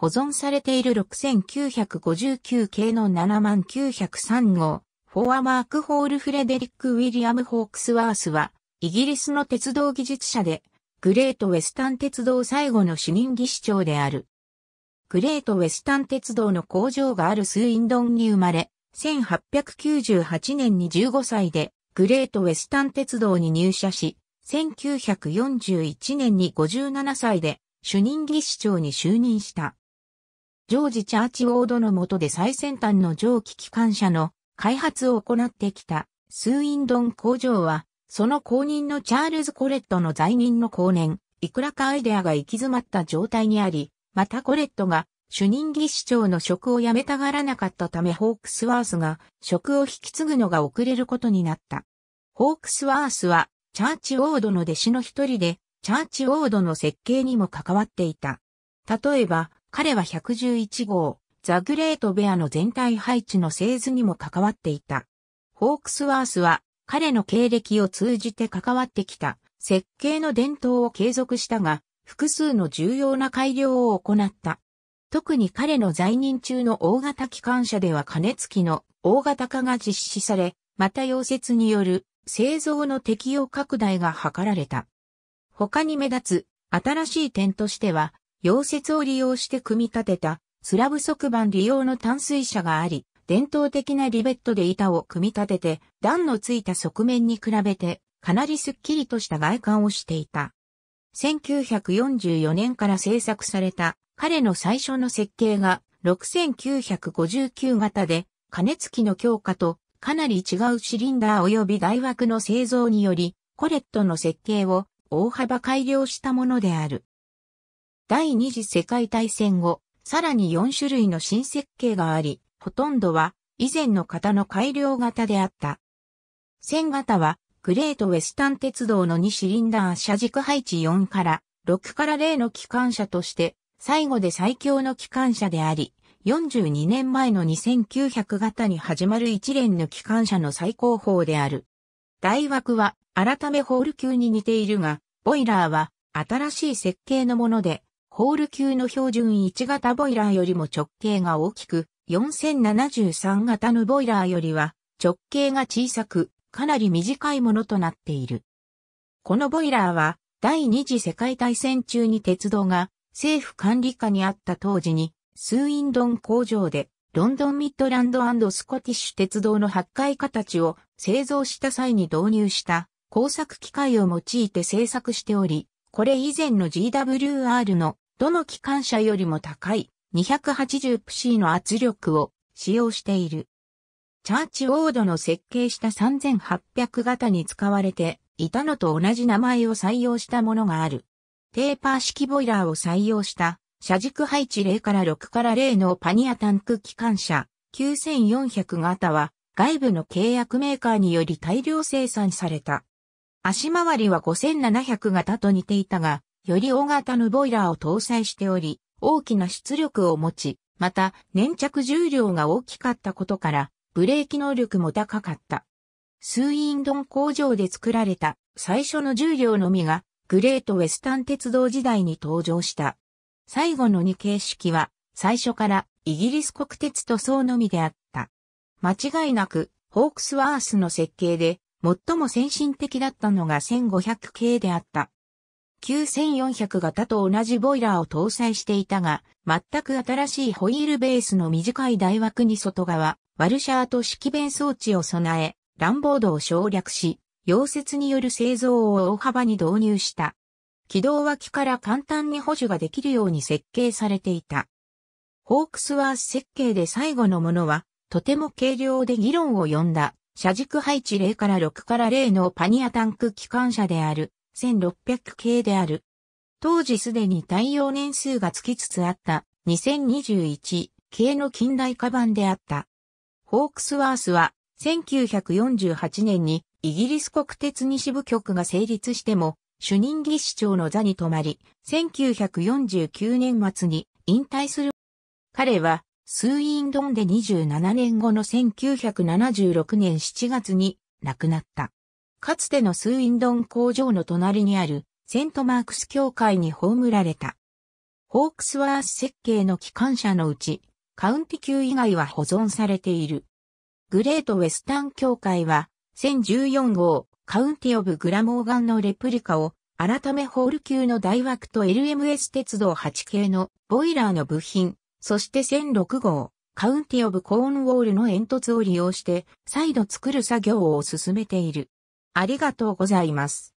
保存されている6959系の7903号、フォアマーク・ホール・フレデリック・ウィリアム・ホークスワースは、イギリスの鉄道技術者で、グレート・ウェスタン鉄道最後の主任技師長である。グレート・ウェスタン鉄道の工場があるスウィンドンに生まれ、1898年に15歳で、グレート・ウェスタン鉄道に入社し、1941年に57歳で、主任技師長に就任した。ジョージ・チャーチウォードの下で最先端の蒸気機関車の開発を行ってきたスーインドン工場は、その後任のチャールズ・コレットの在任の後年、いくらかアイデアが行き詰まった状態にあり、またコレットが主任技師長の職を辞めたがらなかったためホークスワースが職を引き継ぐのが遅れることになった。ホークスワースはチャーチウォードの弟子の一人で、チャーチウォードの設計にも関わっていた。例えば、彼は111号、ザ・グレート・ベアの全体配置の製図にも関わっていた。ホークスワースは彼の経歴を通じて関わってきた設計の伝統を継続したが、複数の重要な改良を行った。特に彼の在任中の大型機関車では加熱機の大型化が実施され、また溶接による製造の適用拡大が図られた。他に目立つ新しい点としては、溶接を利用して組み立てたスラブ側板利用の淡水車があり、伝統的なリベットで板を組み立てて、段のついた側面に比べて、かなりスッキリとした外観をしていた。1944年から製作された彼の最初の設計が6959型で、加熱器の強化とかなり違うシリンダー及び大枠の製造により、コレットの設計を大幅改良したものである。第二次世界大戦後、さらに4種類の新設計があり、ほとんどは以前の型の改良型であった。線型は、グレートウェスタン鉄道の2シリンダー車軸配置4から6から0の機関車として、最後で最強の機関車であり、42年前の2900型に始まる一連の機関車の最高峰である。大枠は改めホール級に似ているが、ボイラーは新しい設計のもので、ホール級の標準1型ボイラーよりも直径が大きく、4073型のボイラーよりは直径が小さく、かなり短いものとなっている。このボイラーは第二次世界大戦中に鉄道が政府管理下にあった当時にスーインドン工場でロンドンミッドランドスコティッシュ鉄道の発壊形を製造した際に導入した工作機械を用いて製作しており、これ以前の GWR のどの機関車よりも高い280プシーの圧力を使用している。チャーチウォードの設計した3800型に使われていたのと同じ名前を採用したものがある。テーパー式ボイラーを採用した車軸配置0から6から0のパニアタンク機関車9400型は外部の契約メーカーにより大量生産された。足回りは5700型と似ていたが、より大型のボイラーを搭載しており、大きな出力を持ち、また粘着重量が大きかったことから、ブレーキ能力も高かった。スーインドン工場で作られた最初の重量のみが、グレートウェスタン鉄道時代に登場した。最後の2形式は、最初からイギリス国鉄塗装のみであった。間違いなく、ホークスワースの設計で、最も先進的だったのが1500系であった。9400型と同じボイラーを搭載していたが、全く新しいホイールベースの短い台枠に外側、ワルシャート式弁装置を備え、乱暴度を省略し、溶接による製造を大幅に導入した。軌道脇から簡単に補助ができるように設計されていた。ホークスワース設計で最後のものは、とても軽量で議論を呼んだ、車軸配置0から6から0のパニアタンク機関車である。1600系である。当時すでに対応年数がつきつつあった2021系の近代化版であった。ホークスワースは1948年にイギリス国鉄西部局が成立しても主任技師長の座に止まり、1949年末に引退する。彼はスーインドンで27年後の1976年7月に亡くなった。かつてのスーインドン工場の隣にあるセントマークス教会に葬られた。ホークスワース設計の機関車のうち、カウンティ級以外は保存されている。グレートウェスタン教会は、1014号、カウンティオブグラモーガンのレプリカを、改めホール級の大枠と LMS 鉄道8系のボイラーの部品、そして1006号、カウンティオブコーンウォールの煙突を利用して、再度作る作業を進めている。ありがとうございます。